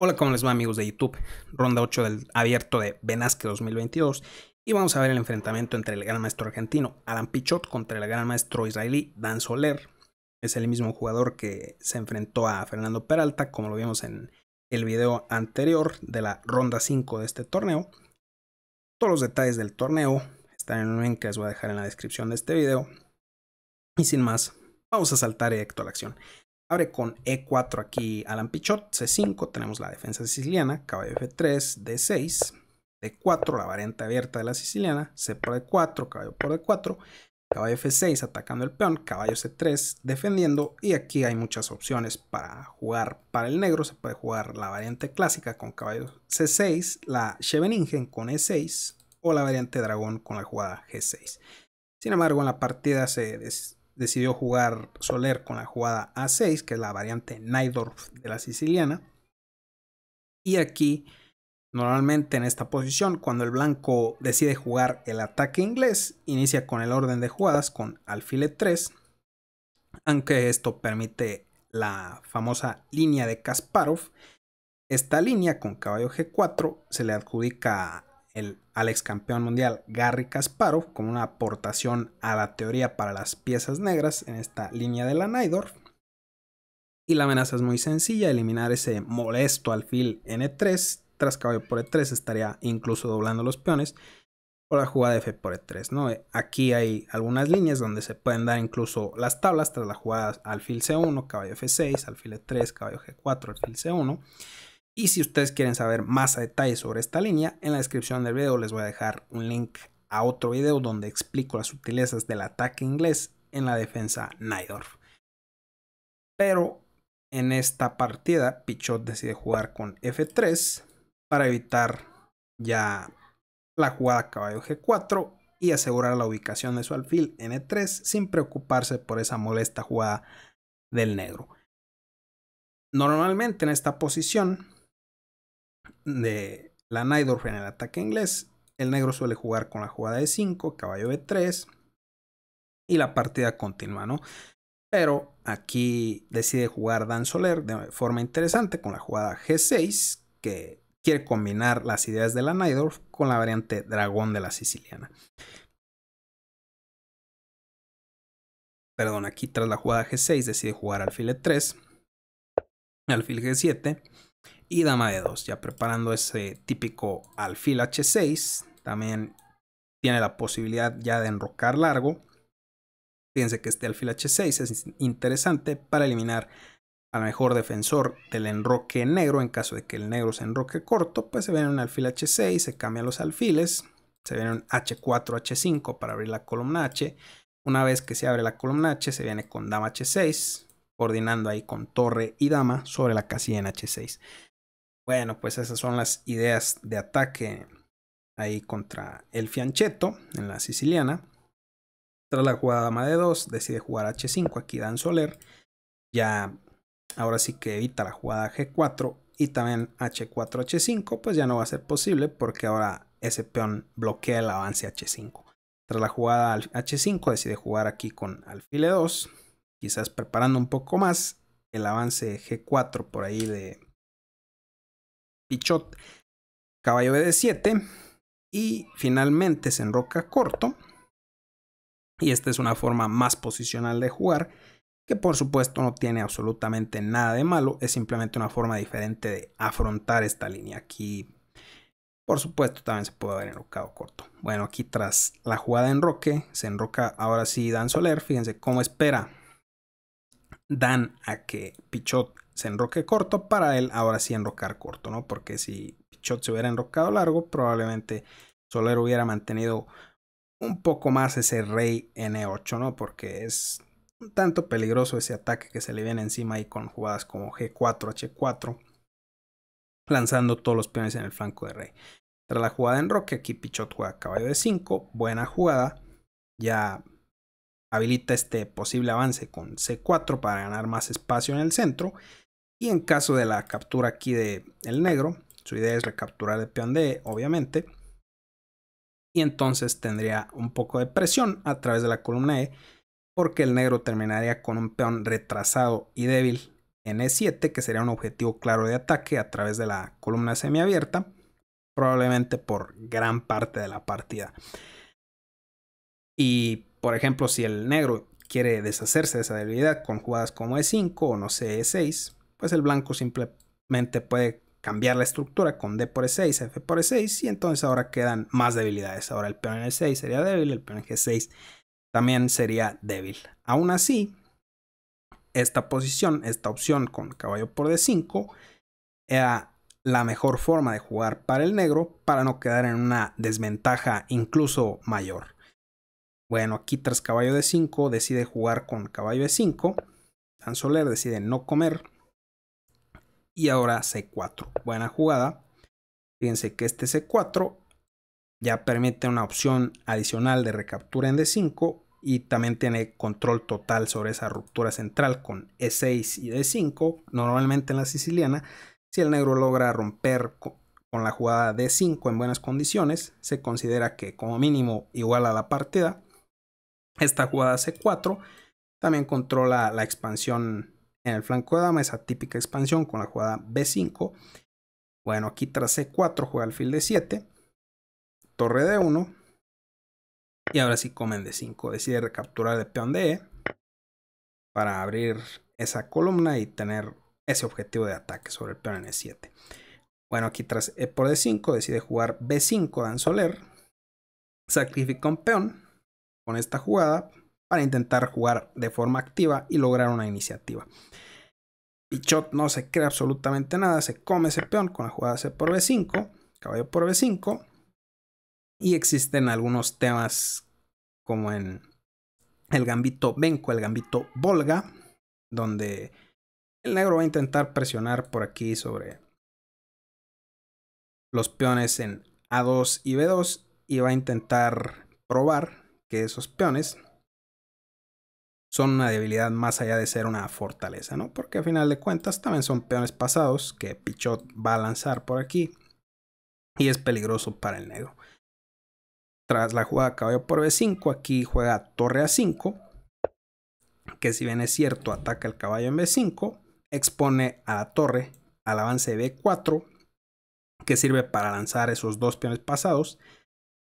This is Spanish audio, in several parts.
Hola, ¿cómo les va amigos de YouTube? Ronda 8 del abierto de Benasque 2022 y vamos a ver el enfrentamiento entre el gran maestro argentino Alan Pichot contra el gran maestro israelí Dan Soler. Es el mismo jugador que se enfrentó a Fernando Peralta, como lo vimos en el video anterior de la ronda 5 de este torneo. Todos los detalles del torneo están en un link que les voy a dejar en la descripción de este video. Y sin más, vamos a saltar directo a la acción. Abre con E4 aquí Alan Pichot, C5, tenemos la defensa siciliana, caballo F3, D6, D4, la variante abierta de la siciliana, C por D4, caballo por D4, caballo F6 atacando el peón, caballo C3 defendiendo y aquí hay muchas opciones para jugar para el negro, se puede jugar la variante clásica con caballo C6, la Scheveningen con E6 o la variante dragón con la jugada G6. Sin embargo, en la partida se, decidió jugar Soler con la jugada A6, que es la variante Neidorf de la siciliana. Y aquí, normalmente en esta posición, cuando el blanco decide jugar el ataque inglés, inicia con el orden de jugadas con alfil 3, e aunque esto permite la famosa línea de Kasparov. Esta línea con caballo G4 se le adjudica el ex campeón mundial Garry Kasparov como una aportación a la teoría para las piezas negras en esta línea de la Naidor. Y la amenaza es muy sencilla, eliminar ese molesto alfil N3 tras caballo por E3 estaría incluso doblando los peones o la jugada F por E3, Aquí hay algunas líneas donde se pueden dar incluso las tablas tras la jugada alfil C1, caballo F6, alfil E3, caballo G4, alfil C1. Y si ustedes quieren saber más a detalle sobre esta línea, en la descripción del video les voy a dejar un link a otro video donde explico las sutilezas del ataque inglés en la defensa Naidorf. Pero en esta partida Pichot decide jugar con F3 para evitar ya la jugada caballo G4 y asegurar la ubicación de su alfil en E3 sin preocuparse por esa molesta jugada del negro. Normalmente en esta posición de la Naidorf en el ataque inglés. El negro suele jugar con la jugada de 5, caballo de 3 y la partida continúa ¿no? Pero aquí decide jugar Dan Soler de forma interesante con la jugada G6, que quiere combinar las ideas de la Naidorf con la variante dragón de la siciliana. Perdón, aquí tras la jugada G6 decide jugar alfil E3, alfil G7 y dama de 2, ya preparando ese típico alfil h6. También tiene la posibilidad ya de enrocar largo. Fíjense que este alfil h6 es interesante para eliminar al mejor defensor del enroque negro. En caso de que el negro se enroque corto, pues se viene un alfil h6, se cambian los alfiles, se viene un h4, h5 para abrir la columna h. Una vez que se abre la columna h, se viene con dama h6, coordinando ahí con torre y dama sobre la casilla en h6. Bueno, pues esas son las ideas de ataque ahí contra el Fianchetto en la siciliana. Tras la jugada dama de 2, decide jugar H5, aquí Dan Soler. Ya, ahora sí que evita la jugada G4 y también H4, H5, pues ya no va a ser posible porque ahora ese peón bloquea el avance H5. Tras la jugada H5 decide jugar aquí con alfile 2, quizás preparando un poco más el avance G4 por ahí de Pichot, caballo BD7 y finalmente se enroca corto. Y esta es una forma más posicional de jugar, que por supuesto no tiene absolutamente nada de malo, es simplemente una forma diferente de afrontar esta línea. Aquí, por supuesto, también se puede haber enrocado corto. Bueno, aquí tras la jugada de enroque, se enroca ahora sí Dan Soler. Fíjense cómo espera Dan a que Pichot se enroque corto, para él ahora sí enrocar corto, ¿no? Porque si Pichot se hubiera enrocado largo, probablemente Soler hubiera mantenido un poco más ese rey N8, ¿no? Porque es un tanto peligroso ese ataque que se le viene encima ahí con jugadas como G4, H4, lanzando todos los peones en el flanco de rey. Tras la jugada en enroque, aquí Pichot juega caballo de 5, buena jugada, ya habilita este posible avance con C4 para ganar más espacio en el centro y en caso de la captura aquí de el negro, su idea es recapturar el peón D, e, obviamente. Y entonces tendría un poco de presión a través de la columna E, porque el negro terminaría con un peón retrasado y débil en E7, que sería un objetivo claro de ataque a través de la columna semiabierta, probablemente por gran parte de la partida. Y, por ejemplo, si el negro quiere deshacerse de esa debilidad con jugadas como E5 o no sé, E6, pues el blanco simplemente puede cambiar la estructura con D por E6, F por E6 y entonces ahora quedan más debilidades. Ahora el peón en E6 sería débil, el peón en G6 también sería débil. Aún así, esta posición, esta opción con caballo por D5 era la mejor forma de jugar para el negro para no quedar en una desventaja incluso mayor. Bueno, aquí tras caballo de 5 decide jugar con caballo de 5 Tan Soler decide no comer y ahora C4. Buena jugada. Fíjense que este C4 ya permite una opción adicional de recaptura en D5 y también tiene control total sobre esa ruptura central con E6 y D5, normalmente en la siciliana. Si el negro logra romper con la jugada D5 en buenas condiciones, se considera que como mínimo igual a la partida. Esta jugada C4 también controla la expansión en el flanco de dama, esa típica expansión con la jugada B5. Bueno, aquí tras C4 juega fil de 7, torre de 1 y ahora sí comen de 5. Decide recapturar el peón de E para abrir esa columna y tener ese objetivo de ataque sobre el peón en E7. Bueno, aquí tras E por D5 decide jugar B5 Dan Soler. Sacrifica un peón con esta jugada para intentar jugar de forma activa y lograr una iniciativa. Pichot no se cree absolutamente nada, se come ese peón con la jugada C por B5, caballo por B5. Y existen algunos temas como en el gambito Benko, el gambito Volga, donde el negro va a intentar presionar por aquí sobre los peones en A2 y B2 y va a intentar probar que esos peones son una debilidad más allá de ser una fortaleza, ¿no? Porque a final de cuentas también son peones pasados que Pichot va a lanzar por aquí y es peligroso para el negro. Tras la jugada caballo por B5, aquí juega torre A5, que si bien es cierto ataca el caballo en B5, expone a la torre al avance B4, que sirve para lanzar esos dos peones pasados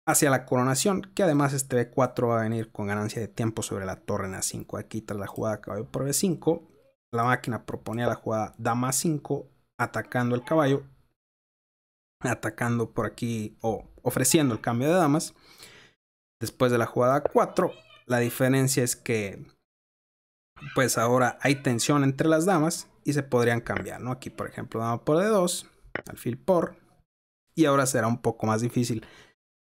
hacia la coronación, que además este B4 va a venir con ganancia de tiempo sobre la torre en A5. Aquí tras la jugada caballo por B5, la máquina proponía la jugada dama 5, atacando el caballo, atacando por aquí o ofreciendo el cambio de damas. Después de la jugada 4, la diferencia es que pues ahora hay tensión entre las damas y se podrían cambiar, ¿no? Aquí por ejemplo dama por D2, alfil por, y ahora será un poco más difícil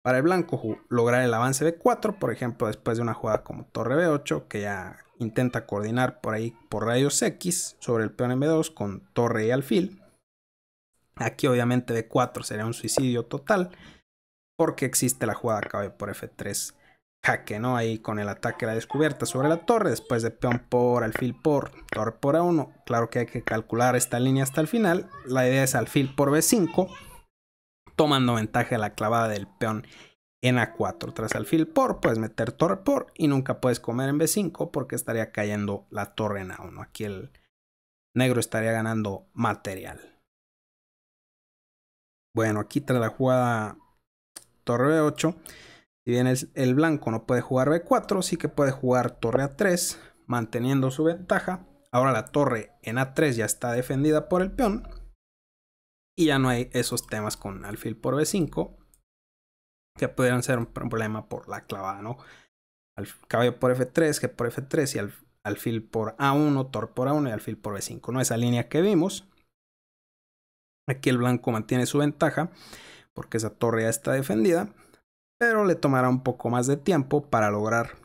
para el blanco lograr el avance de 4, por ejemplo, después de una jugada como torre B8, que ya intenta coordinar por ahí por rayos X sobre el peón en B2 con torre y alfil. Aquí obviamente B4 sería un suicidio total, porque existe la jugada KB por F3 jaque, ¿no? Ahí con el ataque la descubierta sobre la torre, después de peón por, alfil por, torre por A1. Claro que hay que calcular esta línea hasta el final. La idea es alfil por B5 tomando ventaja de la clavada del peón en A4. Tras alfil por, puedes meter torre por y nunca puedes comer en B5 porque estaría cayendo la torre en A1. Aquí el negro estaría ganando material. Bueno, aquí tras la jugada torre B8, si bien el, el blanco no puede jugar B4, sí que puede jugar torre A3 manteniendo su ventaja. Ahora la torre en A3 ya está defendida por el peón y ya no hay esos temas con alfil por B5 que pudieran ser un problema por la clavada, ¿no? al caballo por F3, G por F3 y al, alfil por A1, tor por A1 y alfil por B5, ¿no? Esa línea que vimos. Aquí el blanco mantiene su ventaja porque esa torre ya está defendida, pero le tomará un poco más de tiempo para lograr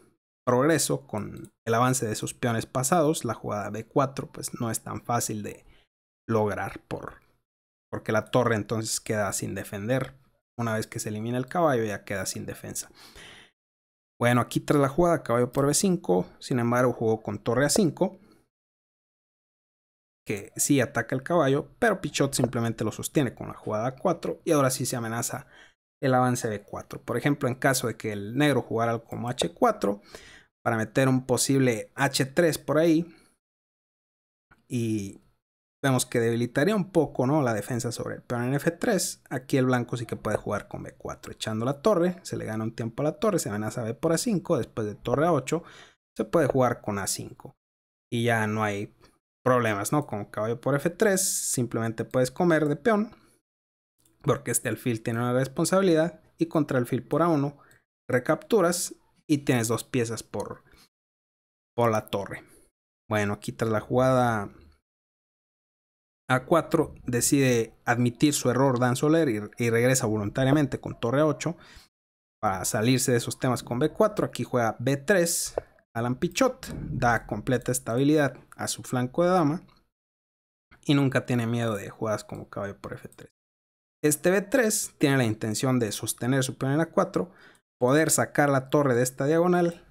progreso con el avance de sus peones pasados. La jugada B4 pues no es tan fácil de lograr por porque la torre entonces queda sin defender. Una vez que se elimina el caballo ya queda sin defensa. Bueno, aquí tras la jugada caballo por b5, sin embargo jugó con torre a 5, que sí ataca el caballo, pero Pichot simplemente lo sostiene con la jugada a 4 y ahora sí se amenaza el avance de 4. Por ejemplo, en caso de que el negro jugara como h4, para meter un posible h3 por ahí y Vemos que debilitaría un poco ¿no? la defensa sobre el peón en F3, aquí el blanco sí que puede jugar con B4. Echando la torre, se le gana un tiempo a la torre, se amenaza B por A5, después de torre A8, se puede jugar con A5. Y ya no hay problemas, ¿no? Con caballo por F3, simplemente puedes comer de peón, porque este alfil tiene una responsabilidad, y contra el alfil por A1, recapturas y tienes dos piezas por, por la torre. Bueno, aquí tras la jugada a 4 decide admitir su error Dan Soler y, regresa voluntariamente con torre 8 para salirse de esos temas con B4. Aquí juega B3, Alan Pichot da completa estabilidad a su flanco de dama y nunca tiene miedo de jugadas como caballo por F3. Este B3 tiene la intención de sostener su peón en A4, poder sacar la torre de esta diagonal,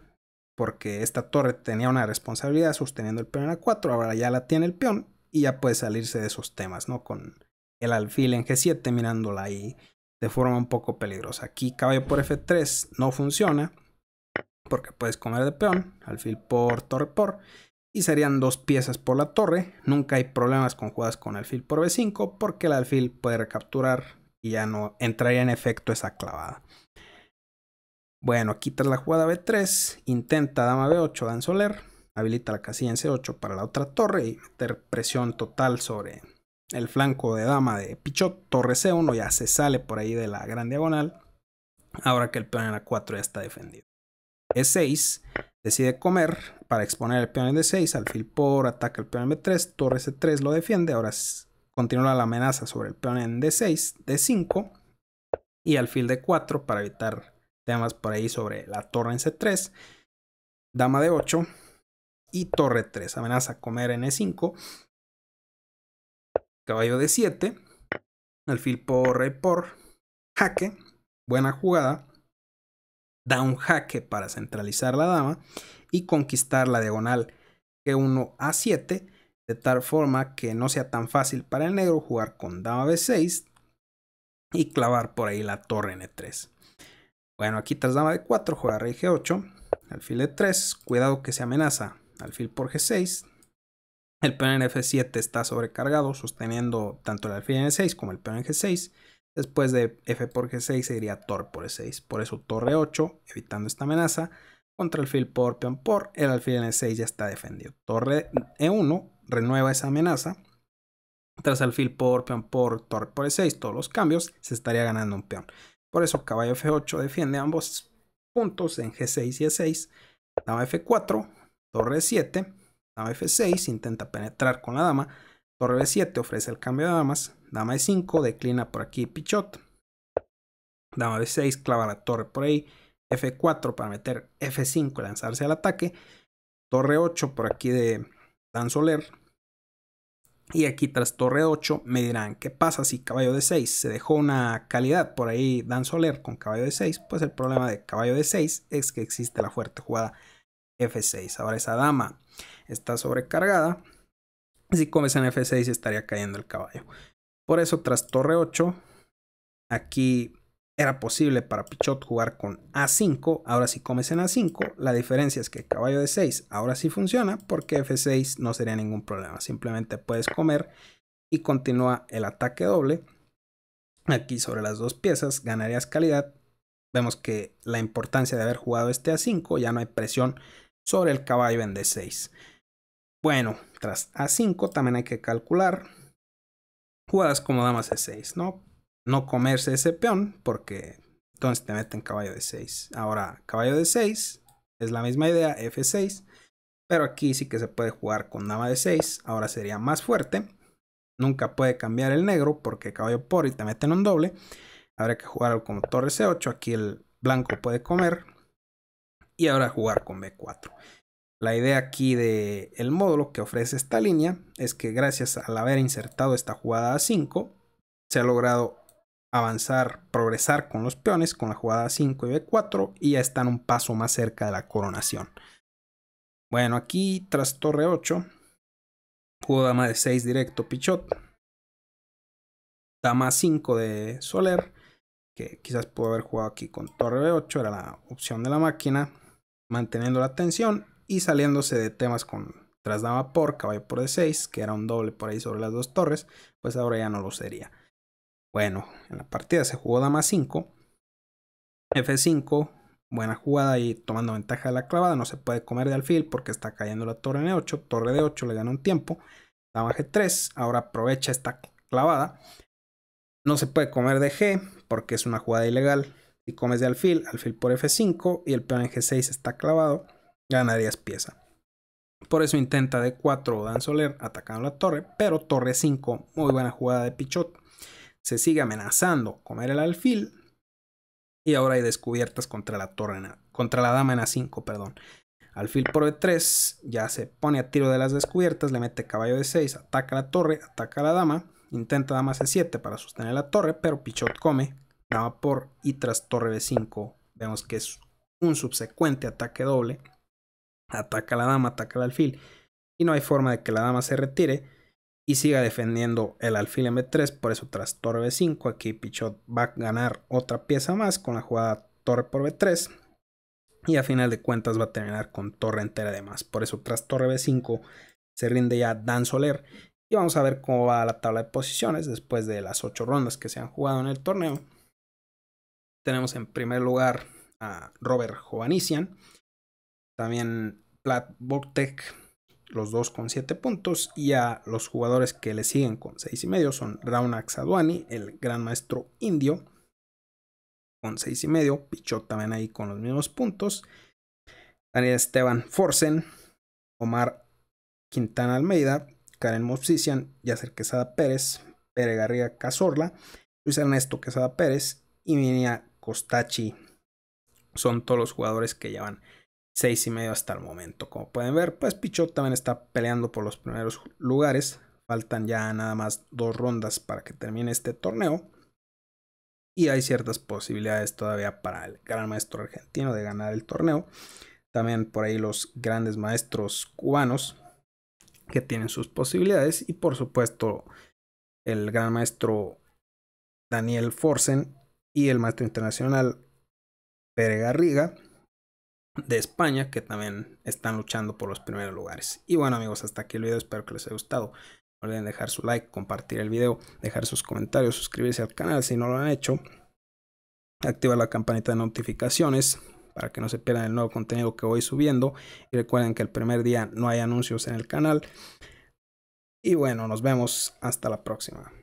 porque esta torre tenía una responsabilidad sosteniendo el peón en A4, ahora ya la tiene el peón y ya puede salirse de esos temas, ¿no? Con el alfil en G7 mirándola ahí de forma un poco peligrosa. Aquí caballo por F3 no funciona porque puedes comer de peón, alfil por torre por y serían dos piezas por la torre. Nunca hay problemas con jugadas con alfil por B5 porque el alfil puede recapturar y ya no entraría en efecto esa clavada. Bueno, quitas la jugada B3, intenta dama B8, dan Soler Habilita la casilla en C8 para la otra torre y meter presión total sobre el flanco de dama de Pichot. Torre C1 ya se sale por ahí de la gran diagonal. Ahora que el peón en A4 ya está defendido. E6 decide comer para exponer el peón en D6. Alfil por ataca el peón en B3. Torre C3 lo defiende. Ahora continúa la amenaza sobre el peón en D6, D5 y alfil D4 para evitar temas por ahí sobre la torre en C3. Dama de 8 y torre 3. Amenaza comer en E5. Caballo de 7. Alfil por rey eh, por. Jaque. Buena jugada. Da un jaque para centralizar la dama y conquistar la diagonal G1 a 7. De tal forma que no sea tan fácil para el negro jugar con dama B6 y clavar por ahí la torre en E3. Bueno, aquí tras dama de 4 juega rey G8, alfil de 3, cuidado que se amenaza alfil por g6. El peón en f7 está sobrecargado, sosteniendo tanto el alfil en e6 como el peón en g6. Después de f por g6 sería torre por e6, por eso torre 8, evitando esta amenaza. Contra el alfil por peón por, el alfil en e6 ya está defendido. Torre e1 renueva esa amenaza. Tras alfil por peón por, torre por e6, todos los cambios, se estaría ganando un peón. Por eso caballo f8 defiende ambos puntos en g6 y e6. Dama f4, Torre 7 dama F6, intenta penetrar con la dama. Torre B7 ofrece el cambio de damas. Dama E5, declina por aquí Pichot. Dama B6, clava la torre por ahí. F4 para meter F5 y lanzarse al ataque. Torre 8 por aquí de Dan Soler. Y aquí tras torre 8 me dirán, ¿qué pasa si caballo de 6 se dejó una calidad por ahí Dan Soler con caballo de 6? Pues el problema de caballo de 6 es que existe la fuerte jugada F6. Ahora esa dama está sobrecargada. Si comes en F6 estaría cayendo el caballo. Por eso tras torre 8, aquí era posible para Pichot jugar con A5. Ahora si comes en A5, la diferencia es que el caballo de 6 ahora sí funciona porque F6 no sería ningún problema. Simplemente puedes comer y continúa el ataque doble. Aquí sobre las dos piezas ganarías calidad. Vemos que la importancia de haber jugado este A5, ya no hay presión sobre el caballo en D6. Bueno, tras A5 también hay que calcular jugadas como dama C6, ¿no? No comerse ese peón porque entonces te meten caballo de 6. Ahora, caballo de 6 es la misma idea, F6. Pero aquí sí que se puede jugar con dama de 6. Ahora sería más fuerte. Nunca puede cambiar el negro porque caballo por y te meten un doble. Habría que jugar como torre C8. Aquí el blanco puede comer y ahora jugar con B4. La idea aquí del el módulo que ofrece esta línea es que gracias al haber insertado esta jugada A5, se ha logrado avanzar, progresar con los peones con la jugada A5 y B4 y ya están un paso más cerca de la coronación. Bueno, aquí tras torre 8, jugó dama de 6 directo Pichot, dama 5 de Soler, que quizás pudo haber jugado aquí con torre B8, era la opción de la máquina, manteniendo la tensión y saliéndose de temas con trasdama por, caballo por D6, que era un doble por ahí sobre las dos torres, pues ahora ya no lo sería. Bueno, en la partida se jugó dama 5, F5, buena jugada y tomando ventaja de la clavada, no se puede comer de alfil porque está cayendo la torre en E8, torre de 8 le gana un tiempo, dama G3, ahora aprovecha esta clavada, no se puede comer de G porque es una jugada ilegal, si comes de alfil, alfil por F5 y el peón en G6 está clavado, ganarías pieza. Por eso intenta D4 Dan Soler atacando la torre, pero torre 5, muy buena jugada de Pichot. Se sigue amenazando comer el alfil y ahora hay descubiertas contra la torre, contra la dama en A5, perdón. Alfil por e 3 ya se pone a tiro de las descubiertas, le mete caballo de 6, ataca la torre, ataca la dama, intenta dama C7 para sostener la torre, pero Pichot come, por y tras torre B5 vemos que es un subsecuente ataque doble ataca la dama ataca el alfil y no hay forma de que la dama se retire y siga defendiendo el alfil en B3 por eso tras torre B5 aquí Pichot va a ganar otra pieza más con la jugada torre por B3 y a final de cuentas va a terminar con torre entera de más por eso tras torre B5 se rinde ya Dan Soler y vamos a ver cómo va la tabla de posiciones después de las 8 rondas que se han jugado en el torneo tenemos en primer lugar a Robert Jovanician, también Plat Bortek, los dos con 7 puntos, y a los jugadores que le siguen con 6 y medio son Raunak Sadwani, el gran maestro indio, con 6 y medio, Pichot también ahí con los mismos puntos, Daniel Esteban Forsen, Omar Quintana Almeida, Karen Mopsician, Yacer Quesada Pérez, Pere Garriga Cazorla, Luis Ernesto Quesada Pérez y Minia Costachi son todos los jugadores que llevan 6 y medio hasta el momento. Como pueden ver, pues Pichot también está peleando por los primeros lugares. Faltan ya nada más dos rondas para que termine este torneo. Y hay ciertas posibilidades todavía para el gran maestro argentino de ganar el torneo. También por ahí los grandes maestros cubanos que tienen sus posibilidades. Y por supuesto el gran maestro Daniel Forsen y el maestro internacional Pere Garriga de España, que también están luchando por los primeros lugares. Y bueno amigos, hasta aquí el video, espero que les haya gustado. No olviden dejar su like, compartir el video, dejar sus comentarios, suscribirse al canal si no lo han hecho. Activar la campanita de notificaciones para que no se pierdan el nuevo contenido que voy subiendo. Y recuerden que el primer día no hay anuncios en el canal. Y bueno, nos vemos hasta la próxima.